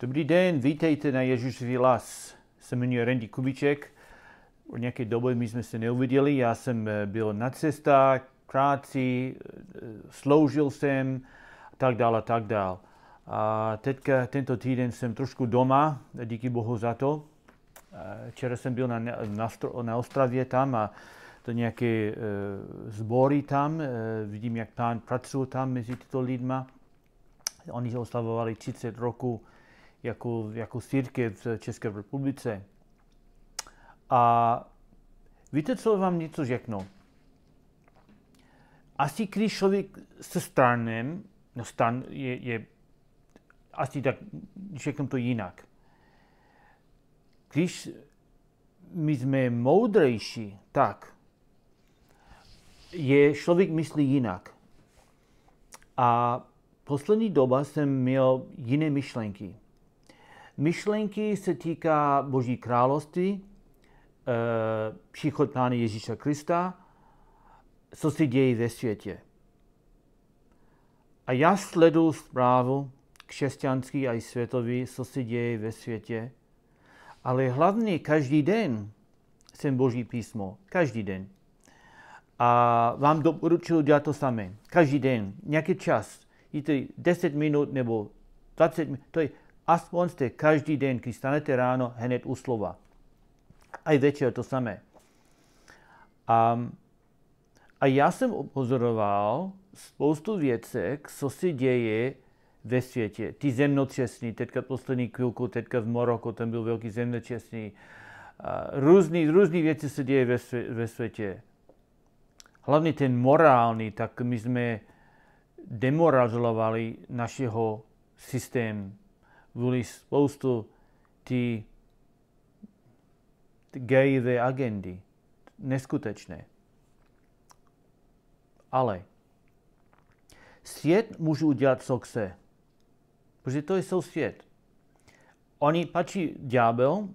Dobrý den, vítejte na Ježíšový las. Se jmenuji Randy Kubiček. O nějaké doby my jsme se neuviděli. Já jsem eh, byl na cestách, práci, eh, sloužil jsem a tak dál a tak dál. A teďka tento týden jsem trošku doma, díky bohu za to. Včera jsem byl na, na, na Ostravě tam a to nějaké eh, sbory tam. Vidím, jak pán pracuje tam mezi tyto lidma. Oni oslavovali 30 roku jako, jako církev v České republice. A víte, co vám něco řeknu? Asi když člověk se stranem, no stan je, je asi tak řeknu to jinak. Když my jsme moudrejší, tak je člověk myslí jinak. A poslední doba jsem měl jiné myšlenky. Myšlenky se týká Boží království, eh, příchod Pána Ježíša Krista, co se děje ve světě. A já sledu zprávu křesťanský a i světový, co se děje ve světě, ale hlavně každý den jsem Boží písmo. Každý den. A vám doporučuji dělat to samé. Každý den, nějaký čas. Jíte 10 minut nebo 20 minut. To je Aspoň jste každý den, když stanete ráno, hned u slova. A i večer to samé. A, a já jsem opozoroval spoustu věcí, co se děje ve světě. Ty zemnotřesný, teďka poslední chvilku, teďka v Moroku, tam byl velký zemnotřesný. Různý, různý věci se děje ve, ve světě. Hlavně ten morální, tak my jsme demoralizovali našeho systému byli spoustu ty, ty gejivé agendy. Neskutečné. Ale svět může udělat, co chce. Protože to jsou svět. Oni patří ďábel,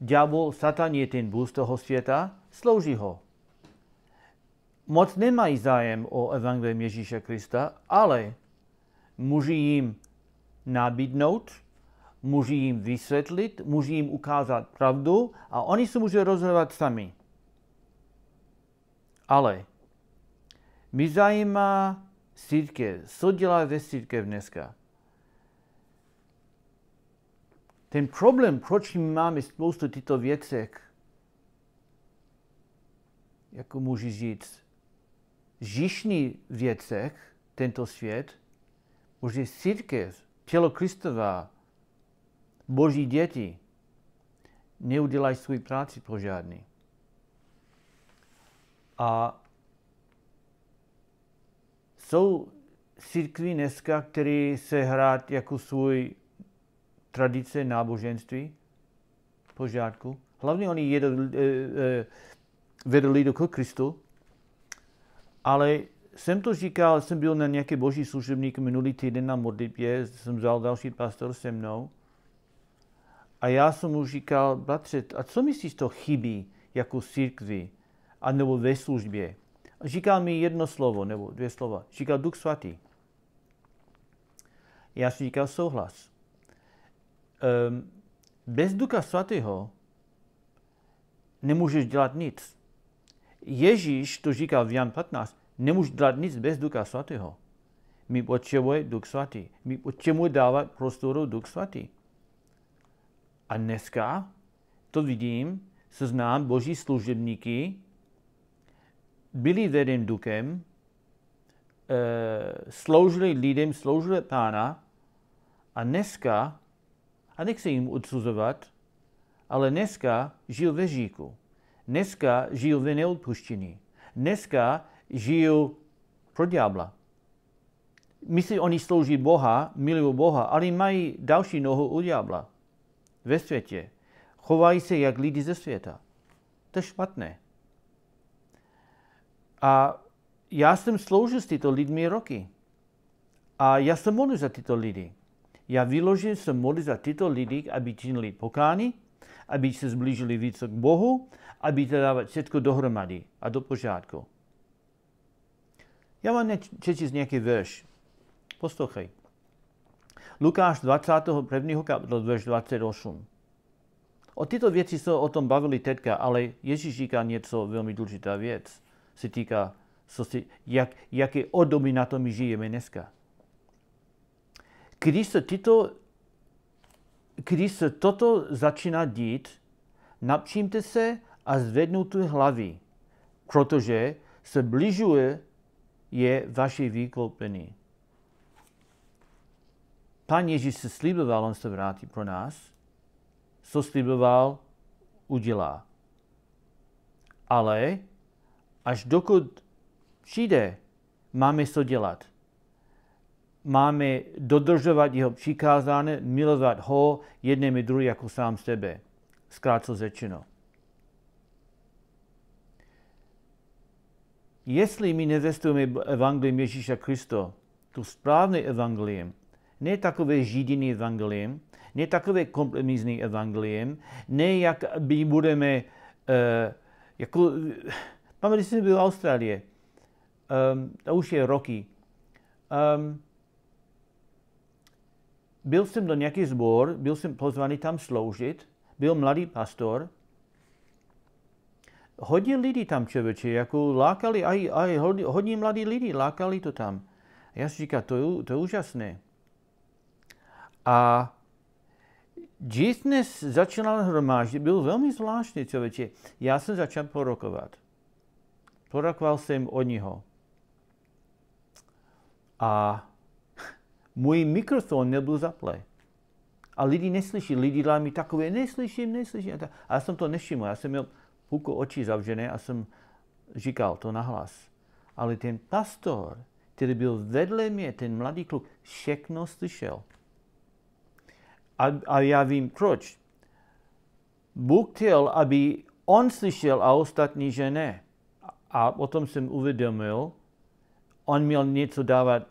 ďábel, satan je ten bůh toho světa, slouží ho. Moc nemají zájem o evangelium Ježíše Krista, ale může jim nabídnout může jim vysvětlit, může jim ukázat pravdu a oni se může rozhodovat sami. Ale mi zajímá církev, co dělá ve církev dneska. Ten problém, proč my máme spoustu tyto věcek, jako můžu říct, žišný věcek, tento svět, už je církev, tělo Kristova, boží děti neudělají svůj práci pro žádný, A jsou církví dneska, které se hrát jako svůj tradice náboženství, požádku. Hlavně oni jedou, eh, eh, vedli do Kristu, ale jsem to říkal, jsem byl na nějaké boží služebník minulý týden na modlitbě, jsem vzal další pastor se mnou a já jsem mu říkal, bratře, a co myslíš, to chybí jako církvi, a nebo ve službě? A říkal mi jedno slovo, nebo dvě slova. Říkal Duch Svatý. Já jsem říkal souhlas. Um, bez Ducha Svatého nemůžeš dělat nic. Ježíš to říkal v Jan 15, nemůžeš dělat nic bez Ducha Svatého. My potřebujeme Duch Svatý. My potřebujeme dávat prostoru Duch Svatý. A dneska to vidím, znám boží služebníky, byli veden dukem, eh, sloužili lidem, sloužili pána a dneska, a nechci jim odsuzovat, ale dneska žil ve říku. Dneska žil ve neodpuštění. Dneska žil pro diabla. Myslí, oni slouží Boha, milují Boha, ale mají další nohu u diabla ve světě. Chovají se jak lidi ze světa. To je špatné. A já jsem sloužil s tyto lidmi roky. A já se modlil za tyto lidi. Já vyložil jsem modlil za tyto lidi, aby činili pokány, aby se zblížili více k Bohu, aby to dávat všechno dohromady a do pořádku. Já vám z nějaký verš. Poslouchej. Lukáš 21. kapitola 28. O tyto věci se o tom bavili teďka, ale Ježíš říká něco velmi důležitá věc. Se týká, co si, jak, jaké odoby na to my žijeme dneska. Když se, tyto, když se toto začíná dít, napřímte se a tu hlavy, protože se blížuje je vaše vykoupení. Pán Ježíš se slíboval, on se vrátí pro nás. Co slíboval, udělá. Ale až dokud přijde, máme co dělat. Máme dodržovat jeho přikázání, milovat ho jednými druhý jako sám sebe. Zkrátce řečeno. Jestli my nezestujeme evangelium Ježíša Krista, tu správný evangelium, ne takové židiny evangelium, ne takové kompromisní evangelium, ne jak by budeme, uh, jako, eh, pamatuji si, byl Austrálii, um, eh, to už je roky. Um, byl jsem do nějaký sbor, byl jsem pozvaný tam sloužit, byl mladý pastor, hodně lidí tam čověče, jako lákali, aj, aj hodně mladí lidí lákali to tam. A já si říkám, to, je, to je úžasné. A dnes začínal hromáždě, byl velmi zvláštní člověče. Já jsem začal porokovat. Porokoval jsem o něho. A můj mikrofon nebyl zaplý. A lidi neslyší, lidi dělají mi takové, neslyším, neslyším. A já jsem to nevšiml, já jsem měl půlku oči zavřené a jsem říkal to nahlas. Ale ten pastor, který byl vedle mě, ten mladý kluk, všechno slyšel a já vím proč. Bůh chtěl, aby on slyšel a ostatní, že ne. A o tom jsem uvědomil. On měl něco dávat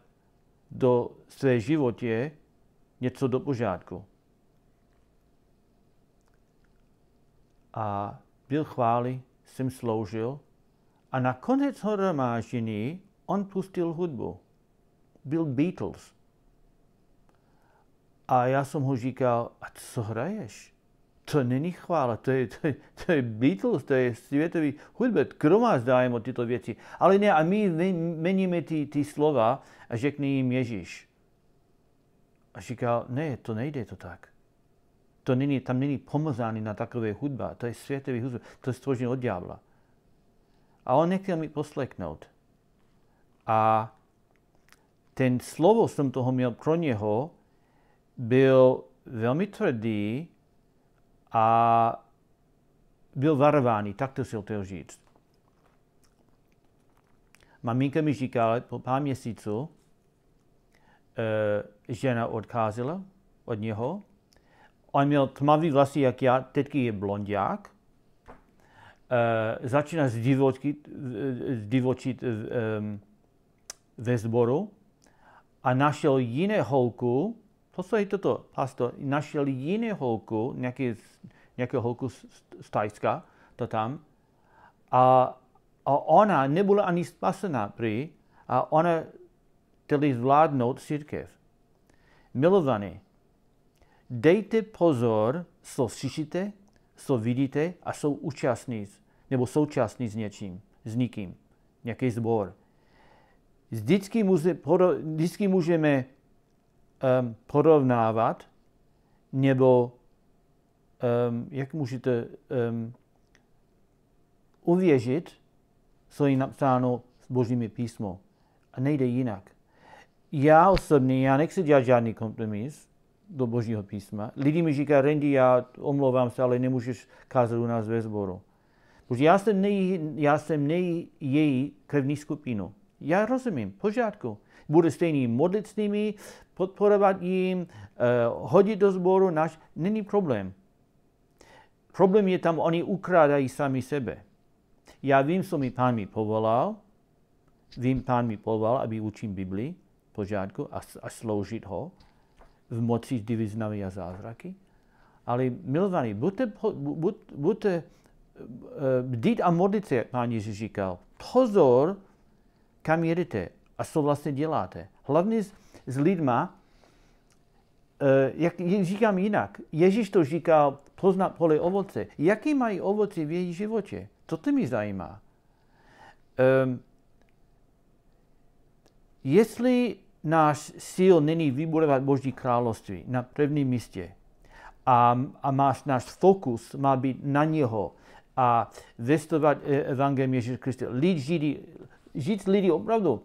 do své životě, něco do pořádku. A byl chvály, jsem sloužil a na konec hromáždění on pustil hudbu. Byl Beatles. A já jsem ho říkal, a co hraješ? To není chvála, to je, to, je, to je Beatles, to je světový hudbet, kdo má zájem o tyto věci? Ale ne, a my meníme ty, ty slova a řekne jim Ježíš. A říkal, ne, to nejde to tak. To není, tam není pomazání na takové hudba, to je světový hudba, to je stvořené od ďábla. A on nechtěl mi posleknout. A ten slovo jsem toho měl pro něho, byl velmi tvrdý a byl varovaný, tak to si to říct. Maminka mi říkala po pár měsíců, eh, žena odcházela od něho. On měl tmavý vlasy, jak já, teďky je blondiák. Eh, začíná eh, zdivočit, zdivočit ve sboru a našel jiné holku, Poslouchej toto, pastor, našel jiný holku, nějaký, nějakou holku z, z Tajska, to tam, a, a ona nebyla ani spasená prý, a ona chtěli zvládnout církev. Milovaní, dejte pozor, co slyšíte, co vidíte a jsou účastní, nebo současní s něčím, s nikým, nějaký zbor. Vždycky, vždycky můžeme um, porovnávat, nebo um, jak můžete um, uvěřit, co je napsáno v Božími písmo. A nejde jinak. Já osobně, já nechci dělat žádný kompromis do Božího písma. Lidi mi říkají, Randy, já omlouvám se, ale nemůžeš kázat u nás ve sboru. Protože já jsem nej, já jsem nej její krevní skupinu. Já rozumím, pořádku bude s nimi, podporovat jim, eh, hodit do sboru, náš, není problém. Problém je tam, oni ukrádají sami sebe. Já vím, co mi pán mi povolal, vím, pán mi povolal, aby učím Bibli, pořádku, a, a sloužit ho v moci diviznami a zázraky. Ale milovaní, buďte, buďte, buďte eh, bdít a modlit se, pán Ježíš říkal. Pozor, kam jedete. A co vlastně děláte? Hlavně s, s lidma, eh, jak říkám jinak, Ježíš to říkal, poznat pole ovoce. Jaký mají ovoce v jejich životě? To ty mi zajímá. Um, jestli náš síl není vybudovat Boží království na prvním místě a, a máš, náš fokus má být na něho a vystovat eh, evangelium ježíš Kristus, Lid, židi, žít lidi opravdu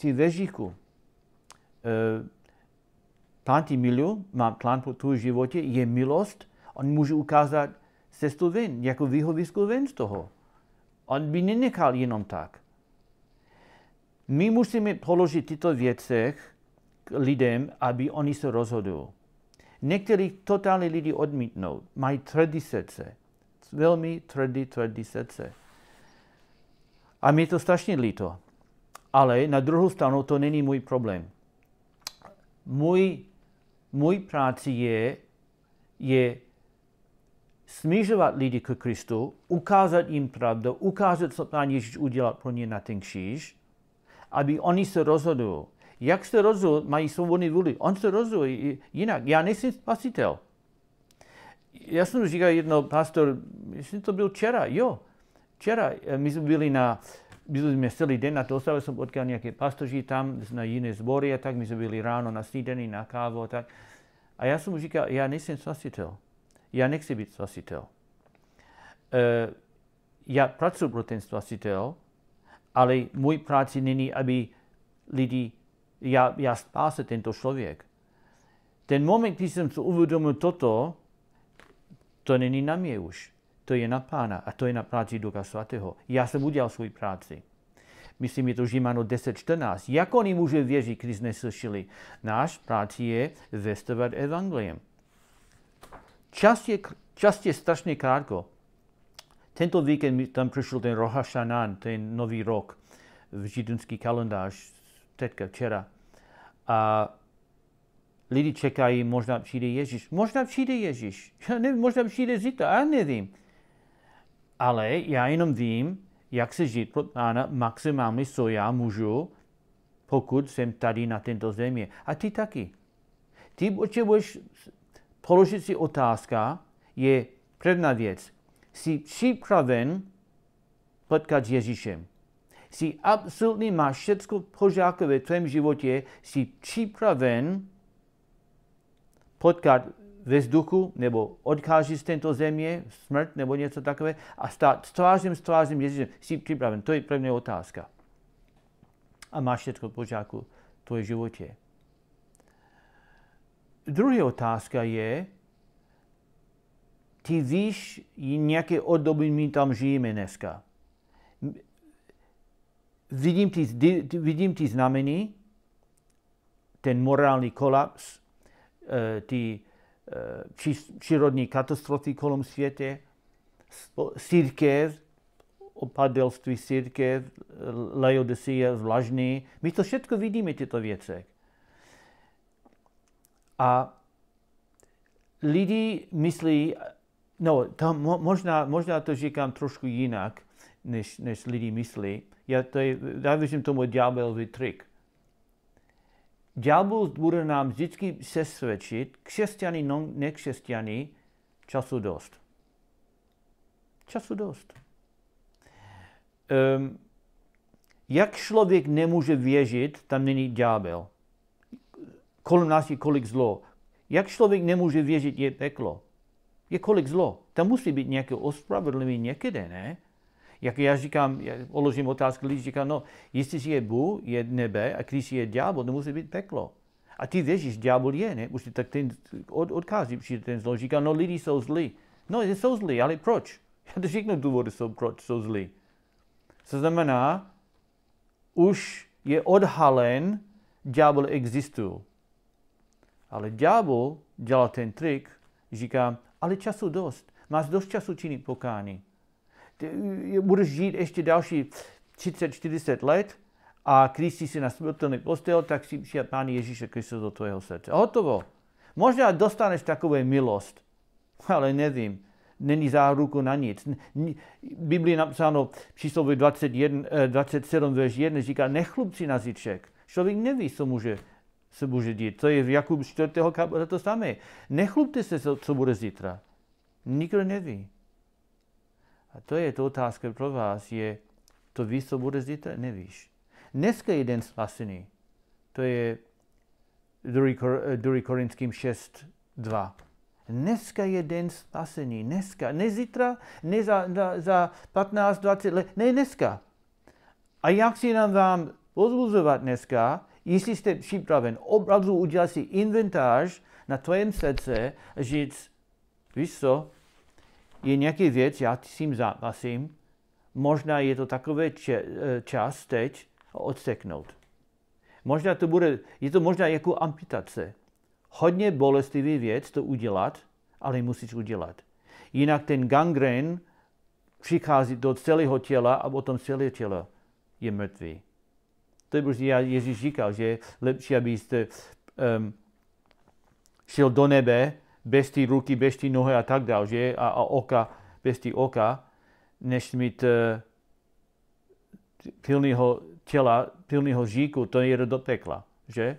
si režiku, plán ti milu, mám plán pro tvůj životě, je milost, on může ukázat cestu ven, jako výhovisku ven z toho. On by nenechal jenom tak. My musíme položit tyto věce k lidem, aby oni se rozhodli. Některý totálně lidi odmítnou, mají srdce. velmi tvrdý srdce. A mi je to strašně líto. Ale na druhou stranu to není můj problém. Můj, můj práci je, je snižovat lidi k Kristu, ukázat jim pravdu, ukázat, co Pán Ježíš udělal pro ně na ten kříž, aby oni se rozhodli. Jak se rozhodl, mají svobodný vůli. On se rozhodl jinak. Já nejsem spasitel. Já jsem říkal jedno, pastor, myslím, to byl včera, jo, včera eh, my jsme byli na, uh, byli jsme celý den na dostavě, jsem potkal nějaké pastoři tam na jiné zbory a tak, my jsme byli ráno na snídani, na kávu a tak. A já jsem mu říkal, já nejsem spasitel. Já nechci být spasitel. Uh, já pracuji pro ten spasitel, ale můj práci není, aby lidi, já, já spásil tento člověk. Ten moment, kdy jsem si uvědomil toto, to není na mě už to je na pána a to je na práci Ducha Svatého. Já jsem udělal svůj práci. Myslím, je to Žimano 10.14. Jak oni může věřit, když neslyšeli? Náš práci je vestovat evangelium. Čas je, čas je strašně krátko. Tento víkend tam přišel ten Rohashanan, ten nový rok v židinský kalendář, teďka včera. A lidi čekají, možná přijde Ježíš. Možná přijde Ježíš. Já nevím, možná přijde zítra, já nevím ale já jenom vím, jak se žít pro pána maximálně, co já můžu, pokud jsem tady na tento země. A ty taky. Ty potřebuješ položit si otázka, je předná věc. Jsi připraven potkat s Ježíšem. Jsi absolutně, máš všechno pořádku ve tvém životě, jsi připraven potkat ve vzduchu, nebo odkáží z této země, smrt nebo něco takové, a stát strážným, strážným Ježíšem, jsi připraven, to je první otázka. A máš všechno v pořádku v tvoje životě. Druhá otázka je, ty víš, nějaké období my tam žijeme dneska. Vidím ty, vidím ty znamení, ten morální kolaps, eh, ty přírodní katastrofy kolem světě, sírkev, opadelství sírkev, Laodicea, vlažný. My to všechno vidíme, tyto věci. A lidi myslí, no, to možná, možná to říkám trošku jinak, než, než lidi myslí. Já, to je, já věřím tomu ďábelový trik. Ďábel bude nám vždycky se svědčit, křesťany, no, nekřesťany, času dost. Času dost. Um, jak člověk nemůže věřit, tam není ďábel. Kolem nás je kolik zlo. Jak člověk nemůže věřit, je peklo. Je kolik zlo. Tam musí být nějaké ospravedlnění někde, ne? Jak já říkám, já položím otázku, lidi říkám, no, jestliže je Bůh, je nebe, a když je ďábel, to musí být peklo. A ty věříš, že ďábel je, ne? Už tak ten od, odkází přijde ten zlo, říká, no, lidi jsou zlí. No, jsou zlí, ale proč? Já to všechno důvody jsou, proč jsou zlí. To znamená, už je odhalen, ďábel existuje. Ale ďábel dělá ten trik, říká, ale času dost, máš dost času činit pokání budeš žít ještě další 30-40 let a když jsi si na smrtelný postel, tak si přijat Pán Ježíše Krista do tvého srdce. Hotovo. Možná dostaneš takové milost, ale nevím. Není záruku na nic. Biblii napsáno číslo 27, eh, verš 1 říká, nechlub si na zítřek. Člověk neví, co může se může dít. To je v Jakub 4. kapitole to samé. Nechlubte se, co bude zítra. Nikdo neví. A to je to otázka pro vás, je, to víš, co bude zítra? Nevíš. Dneska je den spasený. To je druhý eh, Korinským 6, 2. Dneska je den spasení, dneska, ne zítra, ne za, za, za 15, 20 let, ne dneska. A jak si nám vám pozbuzovat dneska, jestli jste připraven opravdu udělat si inventář na tvém srdce a říct, víš co, je nějaký věc, já s tím zápasím, možná je to takový eh, čas teď odseknout. Možná to bude, je to možná jako amputace. Hodně bolestivý věc to udělat, ale musíš udělat. Jinak ten gangren přichází do celého těla a potom celé tělo je mrtvý. To je prostě, Ježíš říkal, že je lepší, abyste um, šel do nebe, bez té ruky, bez té nohy a tak dál, že? A, a oka, bez té oka, než mít uh, pilného těla, pilného žíku, to je do pekla, že?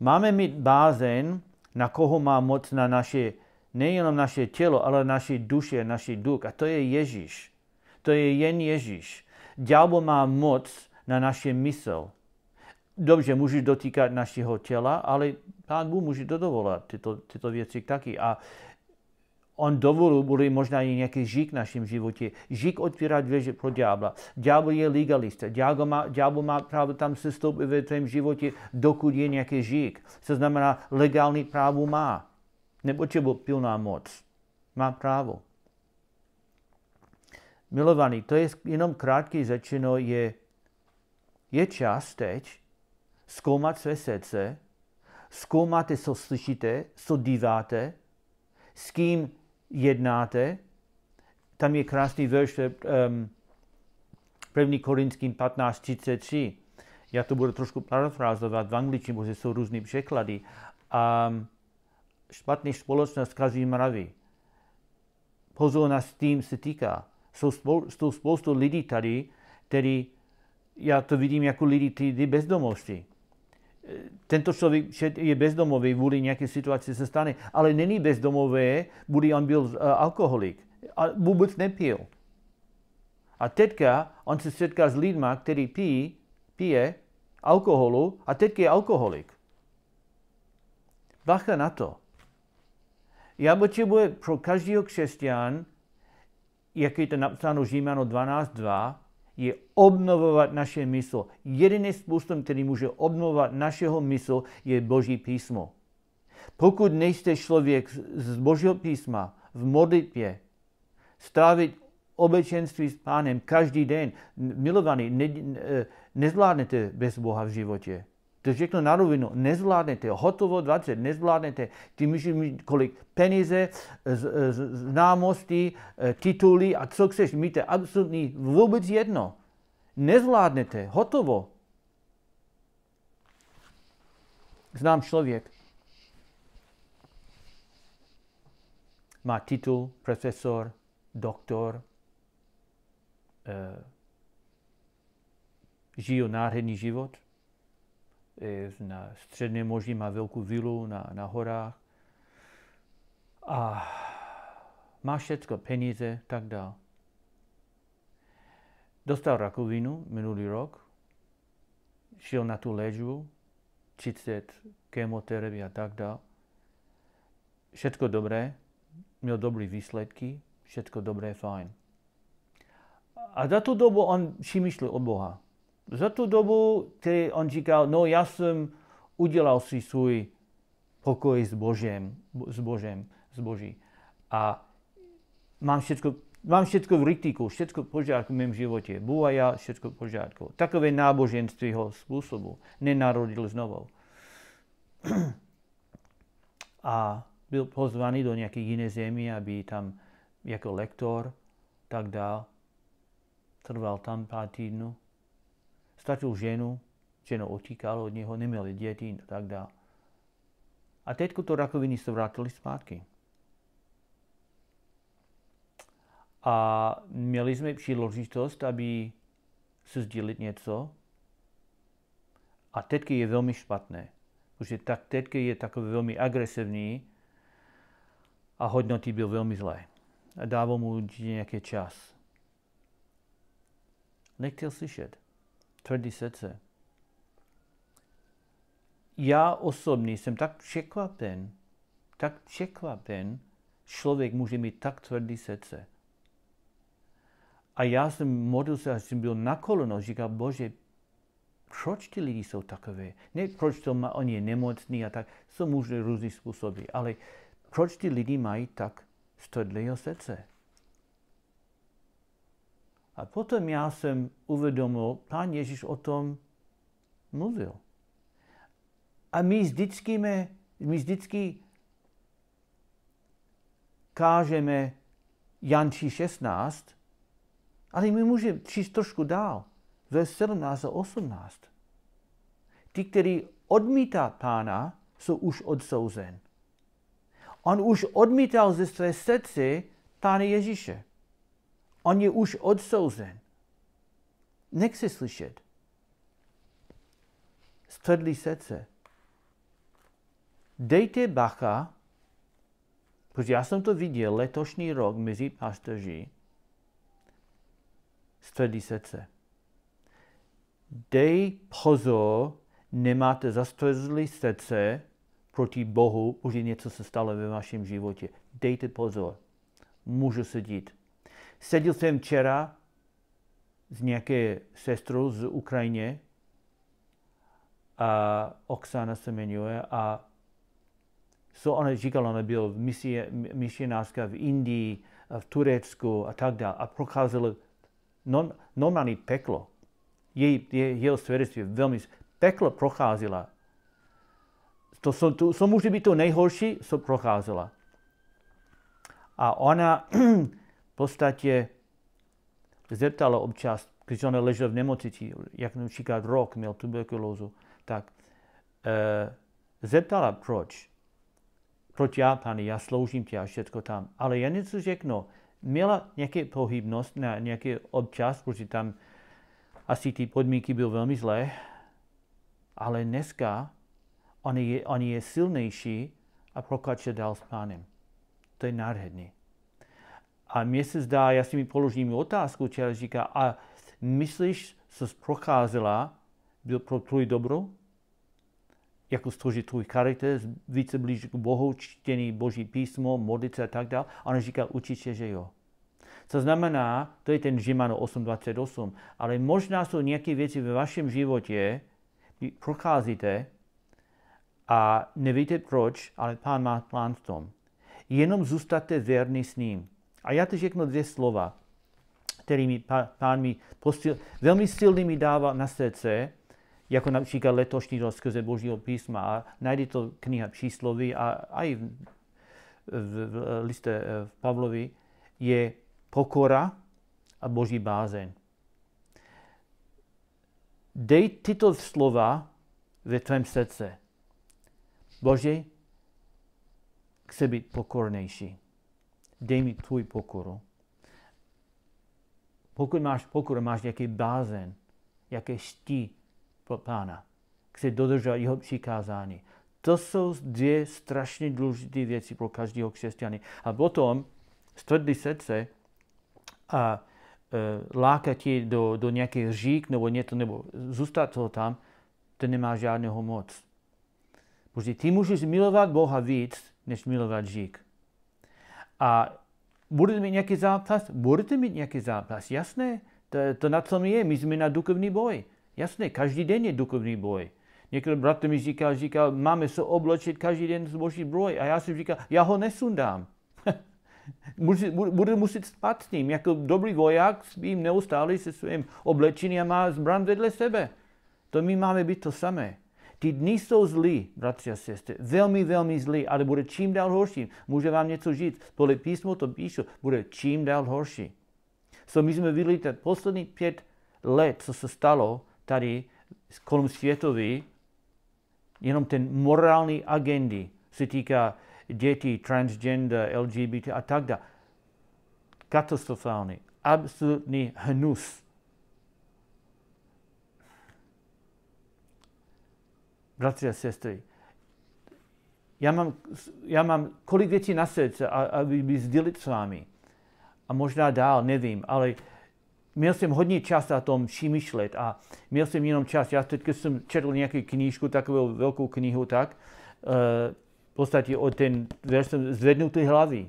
Máme mít bázen, na koho má moc na naše, nejenom naše tělo, ale naše duše, naši duch. A to je Ježíš. To je jen Ježíš. Ďábel má moc na naše mysl, dobře, můžeš dotýkat našeho těla, ale pán Bůh může dodovolat tyto, tyto věci taky. A on dovolil, bude možná i nějaký žík v našem životě. Žík otvírá dveře pro ďábla. Ďábel je legalista. Ďábel má, ďábel má právo tam se stoupit ve tvém životě, dokud je nějaký žík. To znamená, legální právo má. Nepotřebuje pilná moc. Má právo. Milovaný, to je jenom krátký začino, je, je čas teď, zkoumat své srdce, zkoumáte, co slyšíte, co díváte, s kým jednáte. Tam je krásný verš um, 1. Korinským 15.33. Já to budu trošku parafrázovat v angličtině, protože jsou různé překlady. Um, špatný společnost kazí mravy. Pozor nás tím se týká. Jsou, spou- jsou spoustu lidí tady, který já to vidím jako lidi, ty bezdomovci tento člověk je bezdomový, vůli nějaké situaci se stane, ale není bezdomový, bude on byl eh, alkoholik a vůbec nepil. A teďka on se setká s lidmi, který pí, pije alkoholu a teď je alkoholik. Bacha na to. Já potřebuji pro každého křesťan, jak je to napsáno Žímano 12.2, je obnovovat naše mysl. Jediný způsob, který může obnovovat našeho mysl, je Boží písmo. Pokud nejste člověk z Božího písma v modlitbě, strávit obečenství s pánem každý den, milovaný, ne, nezvládnete bez Boha v životě. To řeknu na rovinu nezvládnete, hotovo 20 nezvládnete, ty můžeš mít kolik peníze, známosti, eh, tituly a co chceš mít, je absolutní vůbec jedno. Nezvládnete, hotovo. Znám člověk, má titul profesor, doktor, eh, žiju nádherný život, na středním moří má velkou vilu na, na horách a má všechno, peníze, tak dál. Dostal rakovinu minulý rok, šel na tu léčbu, 30 chemoterapie a tak dál. Všechno dobré, měl dobré výsledky, všechno dobré, fajn. A za tu dobu on přemýšlel o Boha za tu dobu, kdy on říkal, no já jsem udělal si svůj pokoj s Božem, s Božem, s Boží. A mám všechno, mám všechno v rytíku, všechno pořádku v mém životě. Bůh a já, všechno pořádku. Takové náboženství ho způsobu. Nenarodil znovu. a byl pozvaný do nějaké jiné země, aby tam jako lektor, tak dál. Trval tam pár týdnů. Ztratil ženu, ženu otíkala od něho, neměli děti a no tak dále. A teď to rakoviny se vrátili zpátky. A měli jsme příležitost, aby se sdělit něco. A teď je velmi špatné, protože tak teď je takový velmi agresivní a hodnoty byl velmi zlé. A dával mu nějaký čas. Nechtěl slyšet tvrdý srdce. Já osobně jsem tak překvapen, tak překvapen, člověk může mít tak tvrdý srdce. A já jsem modlil se, až jsem byl na koleno, říkal, bože, proč ty lidi jsou takové? Ne proč to má, oni je nemocný a tak, jsou možné různý způsoby, ale proč ty lidi mají tak tvrdého srdce? A potom já jsem uvědomil, pán Ježíš o tom mluvil. A my vždycky, me, my vždycky kážeme Janči 16, ale my můžeme číst trošku dál, ve 17 a 18. Ti, kteří odmítá pána, jsou už odsouzen. On už odmítal ze své srdce pána Ježíše. On je už odsouzen. Nechci slyšet. Stvrdlí srdce. Dejte bacha, protože já jsem to viděl letošní rok mezi pastoři, stvrdlí srdce. Dej pozor, nemáte zastvrdlí srdce proti Bohu, protože něco se stalo ve vašem životě. Dejte pozor, můžu se dít. Seděl jsem včera s nějaké sestrou z Ukrajiny, a Oksana se jmenuje, a co ona říkala, ona byla misionářka v Indii, v Turecku a tak dále. A procházela non, normální peklo. Její, je, jeho svědectví velmi... Peklo procházela. To, co, to, co může být to nejhorší, co procházela. A ona podstatě zeptalo občas, když on ležel v nemocnici, jak například rok měl tuberkulózu, tak e, zeptala proč. Proč já, pane, já sloužím tě a všechno tam. Ale já něco řeknu. Měla nějaké pohybnost na nějaký občas, protože tam asi ty podmínky byly velmi zlé, ale dneska on je, on je silnější a prokáče dál s pánem. To je nádherný. A mně se zdá, já si mi položím otázku, či říká, a myslíš, co jsi procházela, byl pro tvůj dobro? Jako stvořit tvůj charakter, více blíž k Bohu, čtení Boží písmo, se a tak dále. A ona říká, určitě, že jo. Co znamená, to je ten Žimano 8.28, ale možná jsou nějaké věci ve vašem životě, kdy procházíte a nevíte proč, ale pán má plán v tom. Jenom zůstate věrný s ním. A já teď řeknu dvě slova, kterými pán mi postil, velmi mi dává na srdce, jako například letošní rok skrze Božího písma. A najde to kniha Přísloví a, i v, v, v liste eh, v Pavlovi je pokora a Boží bázeň. Dej tyto slova ve tvém srdce. Bože, chce být pokornější dej mi tvůj pokoru. Pokud máš pokoru, máš nějaký bázen, jaké ští pro pána, který dodržuje jeho přikázání. To jsou dvě strašně důležité věci pro každého křesťany. A potom stvrdli srdce a e, lákat je do, do nějaké řík nebo něco, nebo zůstat toho tam, to nemá žádného moc. Protože ty můžeš milovat Boha víc, než milovat řík. A budete mít nějaký zápas? Budete mít nějaký zápas, jasné. To, to na co mi je, my jsme na duchovní boj. Jasné, každý den je duchovní boj. Někdo bratr mi říkal, říkal, máme se obločit každý den z boží broj. A já jsem říkal, já ho nesundám. Budu muset spát s ním. Jako dobrý voják spím neustále se svým oblečením a má zbran vedle sebe. To my máme být to samé. Ty dny jsou zlí, bratři a sestry, velmi, velmi zlí, ale bude čím dál horší. Může vám něco žít, Tohle písmo, to píšu, bude čím dál horší. So my jsme viděli ten poslední pět let, co se stalo tady kolem světový, jenom ten morální agendy se týká dětí, transgender, LGBT a tak dále. Katastrofální, absolutní hnus. bratři a sestry, já mám, já mám kolik věcí na srdce, aby by sdělit s vámi. A možná dál, nevím, ale měl jsem hodně čas na tom přemýšlet a měl jsem jenom čas. Já teď jsem četl nějaký knížku, takovou velkou knihu, tak, eh, v podstatě o ten verš jsem zvednutý hlavy.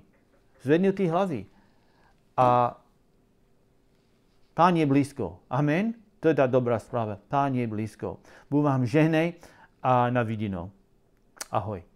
Zvednutý hlavy. A pán je blízko. Amen? To je ta dobrá zpráva. Pán je blízko. Bůh vám žehnej a na viděno. Ahoj.